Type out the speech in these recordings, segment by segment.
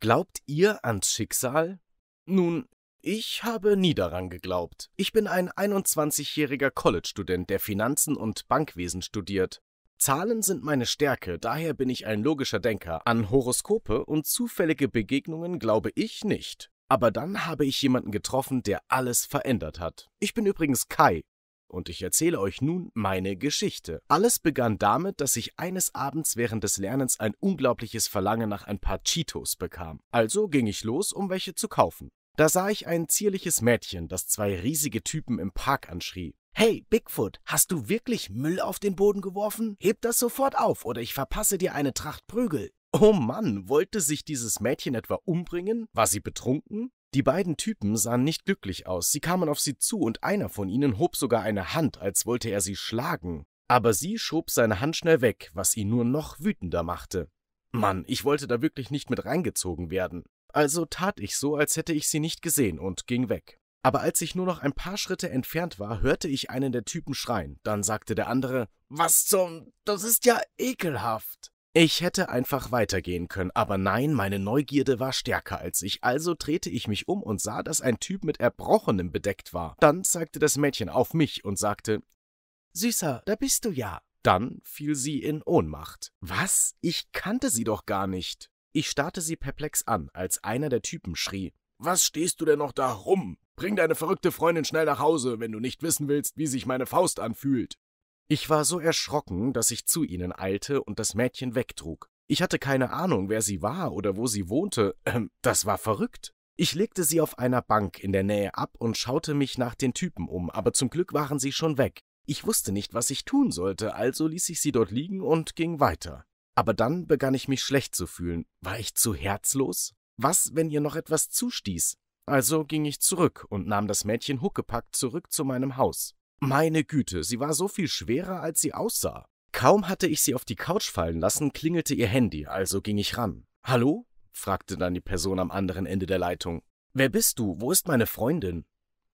Glaubt ihr ans Schicksal? Nun, ich habe nie daran geglaubt. Ich bin ein 21-jähriger College-Student, der Finanzen und Bankwesen studiert. Zahlen sind meine Stärke, daher bin ich ein logischer Denker. An Horoskope und zufällige Begegnungen glaube ich nicht. Aber dann habe ich jemanden getroffen, der alles verändert hat. Ich bin übrigens Kai, und ich erzähle euch nun meine Geschichte. Alles begann damit, dass ich eines Abends während des Lernens ein unglaubliches Verlangen nach ein paar Cheetos bekam. Also ging ich los, um welche zu kaufen. Da sah ich ein zierliches Mädchen, das zwei riesige Typen im Park anschrie. Hey, Bigfoot, hast du wirklich Müll auf den Boden geworfen? Heb das sofort auf, oder ich verpasse dir eine Tracht Prügel. Oh Mann, wollte sich dieses Mädchen etwa umbringen? War sie betrunken? Die beiden Typen sahen nicht glücklich aus, sie kamen auf sie zu und einer von ihnen hob sogar eine Hand, als wollte er sie schlagen. Aber sie schob seine Hand schnell weg, was ihn nur noch wütender machte. Mann, ich wollte da wirklich nicht mit reingezogen werden. Also tat ich so, als hätte ich sie nicht gesehen und ging weg. Aber als ich nur noch ein paar Schritte entfernt war, hörte ich einen der Typen schreien. Dann sagte der andere, Was zum, das ist ja ekelhaft. Ich hätte einfach weitergehen können, aber nein, meine Neugierde war stärker als ich, also drehte ich mich um und sah, dass ein Typ mit Erbrochenem bedeckt war. Dann zeigte das Mädchen auf mich und sagte, Süßer, da bist du ja. Dann fiel sie in Ohnmacht. Was? Ich kannte sie doch gar nicht. Ich starrte sie perplex an, als einer der Typen schrie, Was stehst du denn noch da rum? Bring deine verrückte Freundin schnell nach Hause, wenn du nicht wissen willst, wie sich meine Faust anfühlt. Ich war so erschrocken, dass ich zu ihnen eilte und das Mädchen wegtrug. Ich hatte keine Ahnung, wer sie war oder wo sie wohnte. Ähm, das war verrückt. Ich legte sie auf einer Bank in der Nähe ab und schaute mich nach den Typen um, aber zum Glück waren sie schon weg. Ich wusste nicht, was ich tun sollte, also ließ ich sie dort liegen und ging weiter. Aber dann begann ich mich schlecht zu fühlen. War ich zu herzlos? Was, wenn ihr noch etwas zustieß? Also ging ich zurück und nahm das Mädchen huckepackt zurück zu meinem Haus. Meine Güte, sie war so viel schwerer, als sie aussah. Kaum hatte ich sie auf die Couch fallen lassen, klingelte ihr Handy, also ging ich ran. Hallo? fragte dann die Person am anderen Ende der Leitung. Wer bist du? Wo ist meine Freundin?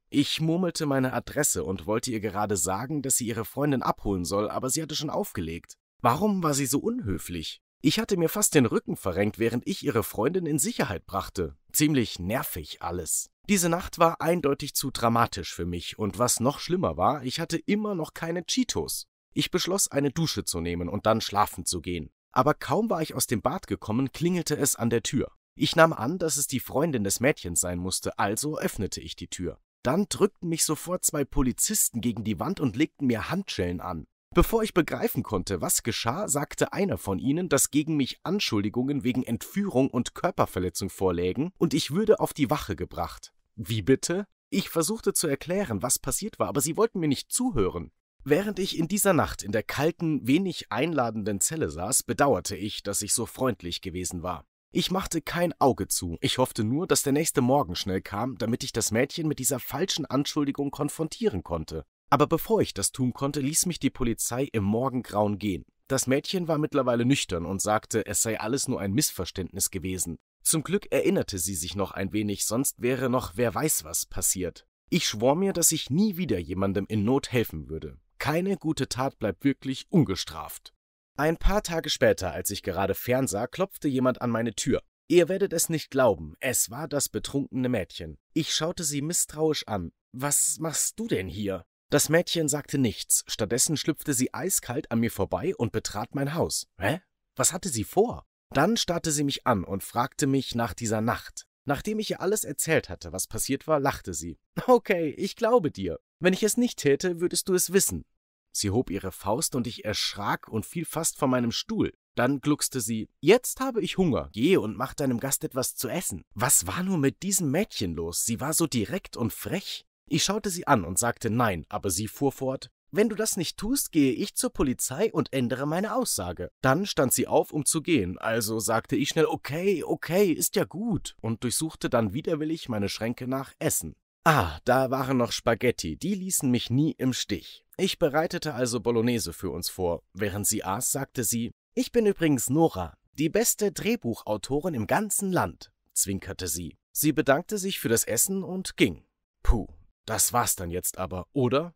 Ich murmelte meine Adresse und wollte ihr gerade sagen, dass sie ihre Freundin abholen soll, aber sie hatte schon aufgelegt. Warum war sie so unhöflich? Ich hatte mir fast den Rücken verrenkt, während ich ihre Freundin in Sicherheit brachte. Ziemlich nervig alles. Diese Nacht war eindeutig zu dramatisch für mich und was noch schlimmer war, ich hatte immer noch keine Cheetos. Ich beschloss, eine Dusche zu nehmen und dann schlafen zu gehen. Aber kaum war ich aus dem Bad gekommen, klingelte es an der Tür. Ich nahm an, dass es die Freundin des Mädchens sein musste, also öffnete ich die Tür. Dann drückten mich sofort zwei Polizisten gegen die Wand und legten mir Handschellen an. Bevor ich begreifen konnte, was geschah, sagte einer von ihnen, dass gegen mich Anschuldigungen wegen Entführung und Körperverletzung vorlägen und ich würde auf die Wache gebracht. Wie bitte? Ich versuchte zu erklären, was passiert war, aber sie wollten mir nicht zuhören. Während ich in dieser Nacht in der kalten, wenig einladenden Zelle saß, bedauerte ich, dass ich so freundlich gewesen war. Ich machte kein Auge zu, ich hoffte nur, dass der nächste Morgen schnell kam, damit ich das Mädchen mit dieser falschen Anschuldigung konfrontieren konnte. Aber bevor ich das tun konnte, ließ mich die Polizei im Morgengrauen gehen. Das Mädchen war mittlerweile nüchtern und sagte, es sei alles nur ein Missverständnis gewesen. Zum Glück erinnerte sie sich noch ein wenig, sonst wäre noch wer weiß was passiert. Ich schwor mir, dass ich nie wieder jemandem in Not helfen würde. Keine gute Tat bleibt wirklich ungestraft. Ein paar Tage später, als ich gerade fernsah, klopfte jemand an meine Tür. Ihr werdet es nicht glauben, es war das betrunkene Mädchen. Ich schaute sie misstrauisch an. Was machst du denn hier? Das Mädchen sagte nichts, stattdessen schlüpfte sie eiskalt an mir vorbei und betrat mein Haus. Hä? Was hatte sie vor? Dann starrte sie mich an und fragte mich nach dieser Nacht. Nachdem ich ihr alles erzählt hatte, was passiert war, lachte sie. Okay, ich glaube dir. Wenn ich es nicht täte, würdest du es wissen. Sie hob ihre Faust und ich erschrak und fiel fast von meinem Stuhl. Dann gluckste sie, jetzt habe ich Hunger, geh und mach deinem Gast etwas zu essen. Was war nur mit diesem Mädchen los? Sie war so direkt und frech. Ich schaute sie an und sagte nein, aber sie fuhr fort, wenn du das nicht tust, gehe ich zur Polizei und ändere meine Aussage. Dann stand sie auf, um zu gehen, also sagte ich schnell okay, okay, ist ja gut und durchsuchte dann widerwillig meine Schränke nach Essen. Ah, da waren noch Spaghetti, die ließen mich nie im Stich. Ich bereitete also Bolognese für uns vor. Während sie aß, sagte sie, ich bin übrigens Nora, die beste Drehbuchautorin im ganzen Land, zwinkerte sie. Sie bedankte sich für das Essen und ging. Puh, das war's dann jetzt aber, oder?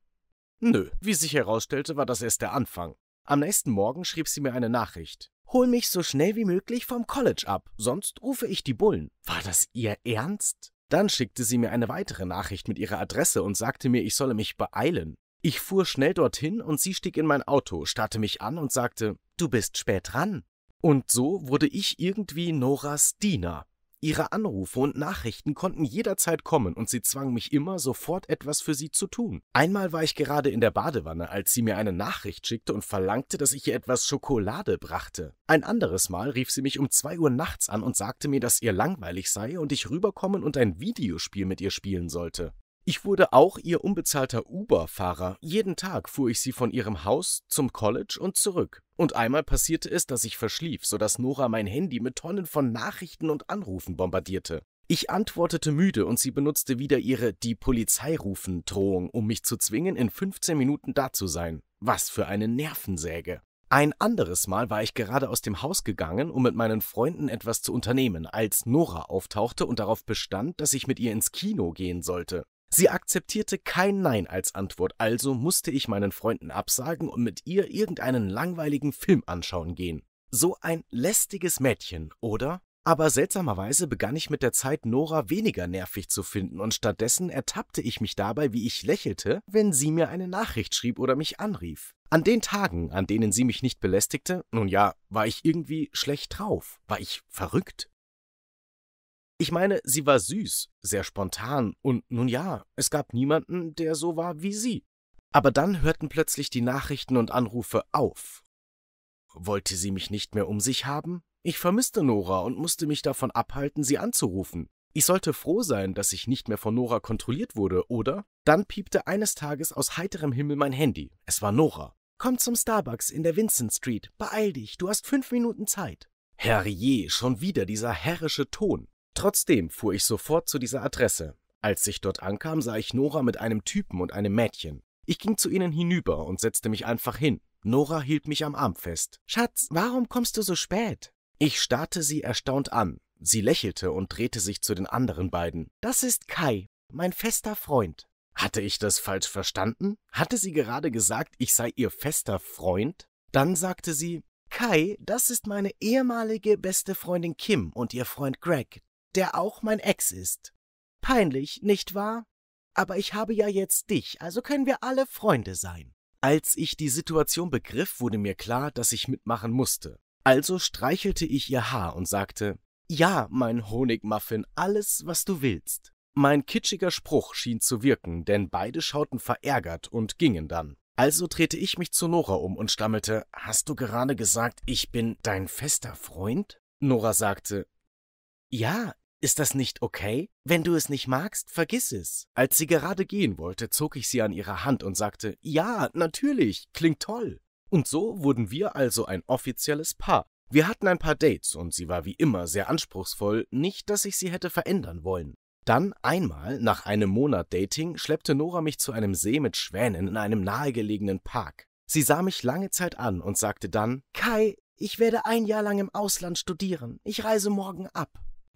Nö, wie sich herausstellte, war das erst der Anfang. Am nächsten Morgen schrieb sie mir eine Nachricht. Hol mich so schnell wie möglich vom College ab, sonst rufe ich die Bullen. War das ihr Ernst? Dann schickte sie mir eine weitere Nachricht mit ihrer Adresse und sagte mir, ich solle mich beeilen. Ich fuhr schnell dorthin und sie stieg in mein Auto, starrte mich an und sagte, du bist spät dran. Und so wurde ich irgendwie Noras Diener. Ihre Anrufe und Nachrichten konnten jederzeit kommen und sie zwang mich immer, sofort etwas für sie zu tun. Einmal war ich gerade in der Badewanne, als sie mir eine Nachricht schickte und verlangte, dass ich ihr etwas Schokolade brachte. Ein anderes Mal rief sie mich um zwei Uhr nachts an und sagte mir, dass ihr langweilig sei und ich rüberkommen und ein Videospiel mit ihr spielen sollte. Ich wurde auch ihr unbezahlter Uber-Fahrer. Jeden Tag fuhr ich sie von ihrem Haus zum College und zurück. Und einmal passierte es, dass ich verschlief, sodass Nora mein Handy mit Tonnen von Nachrichten und Anrufen bombardierte. Ich antwortete müde und sie benutzte wieder ihre Die Polizei rufen Drohung, um mich zu zwingen, in 15 Minuten da zu sein. Was für eine Nervensäge. Ein anderes Mal war ich gerade aus dem Haus gegangen, um mit meinen Freunden etwas zu unternehmen, als Nora auftauchte und darauf bestand, dass ich mit ihr ins Kino gehen sollte. Sie akzeptierte kein Nein als Antwort, also musste ich meinen Freunden absagen und mit ihr irgendeinen langweiligen Film anschauen gehen. So ein lästiges Mädchen, oder? Aber seltsamerweise begann ich mit der Zeit Nora weniger nervig zu finden und stattdessen ertappte ich mich dabei, wie ich lächelte, wenn sie mir eine Nachricht schrieb oder mich anrief. An den Tagen, an denen sie mich nicht belästigte, nun ja, war ich irgendwie schlecht drauf, war ich verrückt. Ich meine, sie war süß, sehr spontan und nun ja, es gab niemanden, der so war wie sie. Aber dann hörten plötzlich die Nachrichten und Anrufe auf. Wollte sie mich nicht mehr um sich haben? Ich vermisste Nora und musste mich davon abhalten, sie anzurufen. Ich sollte froh sein, dass ich nicht mehr von Nora kontrolliert wurde, oder? Dann piepte eines Tages aus heiterem Himmel mein Handy. Es war Nora. Komm zum Starbucks in der Vincent Street. Beeil dich, du hast fünf Minuten Zeit. Herrje, schon wieder dieser herrische Ton. Trotzdem fuhr ich sofort zu dieser Adresse. Als ich dort ankam, sah ich Nora mit einem Typen und einem Mädchen. Ich ging zu ihnen hinüber und setzte mich einfach hin. Nora hielt mich am Arm fest. Schatz, warum kommst du so spät? Ich starrte sie erstaunt an. Sie lächelte und drehte sich zu den anderen beiden. Das ist Kai, mein fester Freund. Hatte ich das falsch verstanden? Hatte sie gerade gesagt, ich sei ihr fester Freund? Dann sagte sie, Kai, das ist meine ehemalige beste Freundin Kim und ihr Freund Greg der auch mein Ex ist. Peinlich, nicht wahr? Aber ich habe ja jetzt dich, also können wir alle Freunde sein. Als ich die Situation begriff, wurde mir klar, dass ich mitmachen musste. Also streichelte ich ihr Haar und sagte, ja, mein Honigmuffin, alles, was du willst. Mein kitschiger Spruch schien zu wirken, denn beide schauten verärgert und gingen dann. Also drehte ich mich zu Nora um und stammelte, hast du gerade gesagt, ich bin dein fester Freund? Nora sagte, ja, ist das nicht okay? Wenn du es nicht magst, vergiss es. Als sie gerade gehen wollte, zog ich sie an ihre Hand und sagte, ja, natürlich, klingt toll. Und so wurden wir also ein offizielles Paar. Wir hatten ein paar Dates und sie war wie immer sehr anspruchsvoll, nicht, dass ich sie hätte verändern wollen. Dann einmal, nach einem Monat Dating, schleppte Nora mich zu einem See mit Schwänen in einem nahegelegenen Park. Sie sah mich lange Zeit an und sagte dann, Kai, ich werde ein Jahr lang im Ausland studieren. Ich reise morgen ab.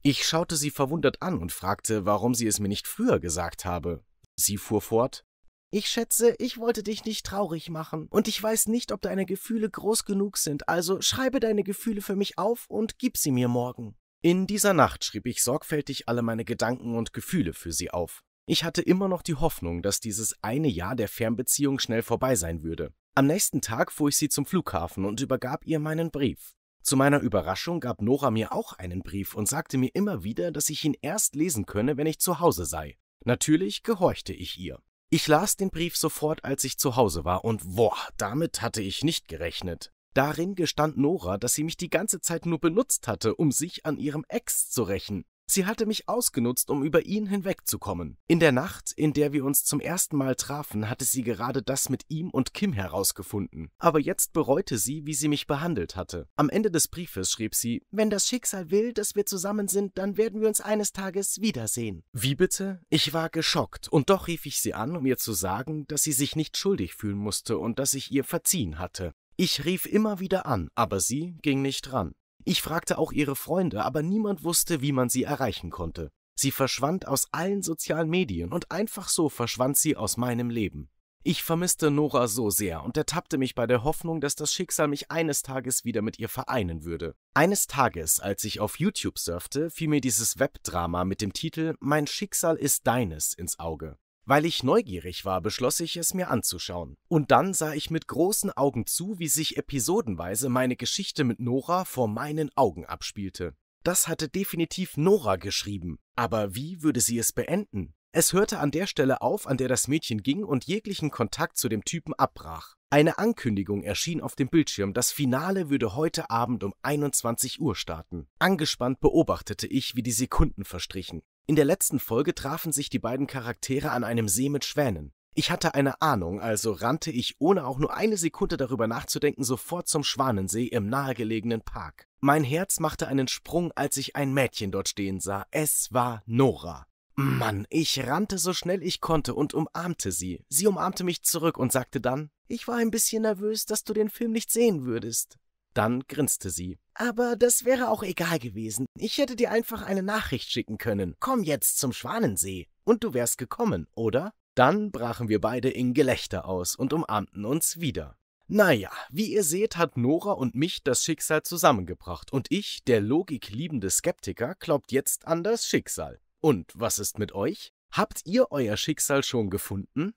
Ich schaute sie verwundert an und fragte, warum sie es mir nicht früher gesagt habe. Sie fuhr fort Ich schätze, ich wollte dich nicht traurig machen, und ich weiß nicht, ob deine Gefühle groß genug sind, also schreibe deine Gefühle für mich auf und gib sie mir morgen. In dieser Nacht schrieb ich sorgfältig alle meine Gedanken und Gefühle für sie auf. Ich hatte immer noch die Hoffnung, dass dieses eine Jahr der Fernbeziehung schnell vorbei sein würde. Am nächsten Tag fuhr ich sie zum Flughafen und übergab ihr meinen Brief. Zu meiner Überraschung gab Nora mir auch einen Brief und sagte mir immer wieder, dass ich ihn erst lesen könne, wenn ich zu Hause sei. Natürlich gehorchte ich ihr. Ich las den Brief sofort, als ich zu Hause war, und boah, damit hatte ich nicht gerechnet. Darin gestand Nora, dass sie mich die ganze Zeit nur benutzt hatte, um sich an ihrem Ex zu rächen. Sie hatte mich ausgenutzt, um über ihn hinwegzukommen. In der Nacht, in der wir uns zum ersten Mal trafen, hatte sie gerade das mit ihm und Kim herausgefunden. Aber jetzt bereute sie, wie sie mich behandelt hatte. Am Ende des Briefes schrieb sie, wenn das Schicksal will, dass wir zusammen sind, dann werden wir uns eines Tages wiedersehen. Wie bitte? Ich war geschockt und doch rief ich sie an, um ihr zu sagen, dass sie sich nicht schuldig fühlen musste und dass ich ihr verziehen hatte. Ich rief immer wieder an, aber sie ging nicht ran. Ich fragte auch ihre Freunde, aber niemand wusste, wie man sie erreichen konnte. Sie verschwand aus allen sozialen Medien und einfach so verschwand sie aus meinem Leben. Ich vermisste Nora so sehr und ertappte mich bei der Hoffnung, dass das Schicksal mich eines Tages wieder mit ihr vereinen würde. Eines Tages, als ich auf YouTube surfte, fiel mir dieses Webdrama mit dem Titel Mein Schicksal ist deines ins Auge. Weil ich neugierig war, beschloss ich, es mir anzuschauen. Und dann sah ich mit großen Augen zu, wie sich episodenweise meine Geschichte mit Nora vor meinen Augen abspielte. Das hatte definitiv Nora geschrieben. Aber wie würde sie es beenden? Es hörte an der Stelle auf, an der das Mädchen ging und jeglichen Kontakt zu dem Typen abbrach. Eine Ankündigung erschien auf dem Bildschirm, das Finale würde heute Abend um 21 Uhr starten. Angespannt beobachtete ich, wie die Sekunden verstrichen. In der letzten Folge trafen sich die beiden Charaktere an einem See mit Schwänen. Ich hatte eine Ahnung, also rannte ich, ohne auch nur eine Sekunde darüber nachzudenken, sofort zum Schwanensee im nahegelegenen Park. Mein Herz machte einen Sprung, als ich ein Mädchen dort stehen sah. Es war Nora. Mann, ich rannte so schnell ich konnte und umarmte sie. Sie umarmte mich zurück und sagte dann Ich war ein bisschen nervös, dass du den Film nicht sehen würdest. Dann grinste sie. Aber das wäre auch egal gewesen. Ich hätte dir einfach eine Nachricht schicken können. Komm jetzt zum Schwanensee. Und du wärst gekommen, oder? Dann brachen wir beide in Gelächter aus und umarmten uns wieder. Naja, wie ihr seht, hat Nora und mich das Schicksal zusammengebracht und ich, der logikliebende Skeptiker, glaubt jetzt an das Schicksal. Und was ist mit euch? Habt ihr euer Schicksal schon gefunden?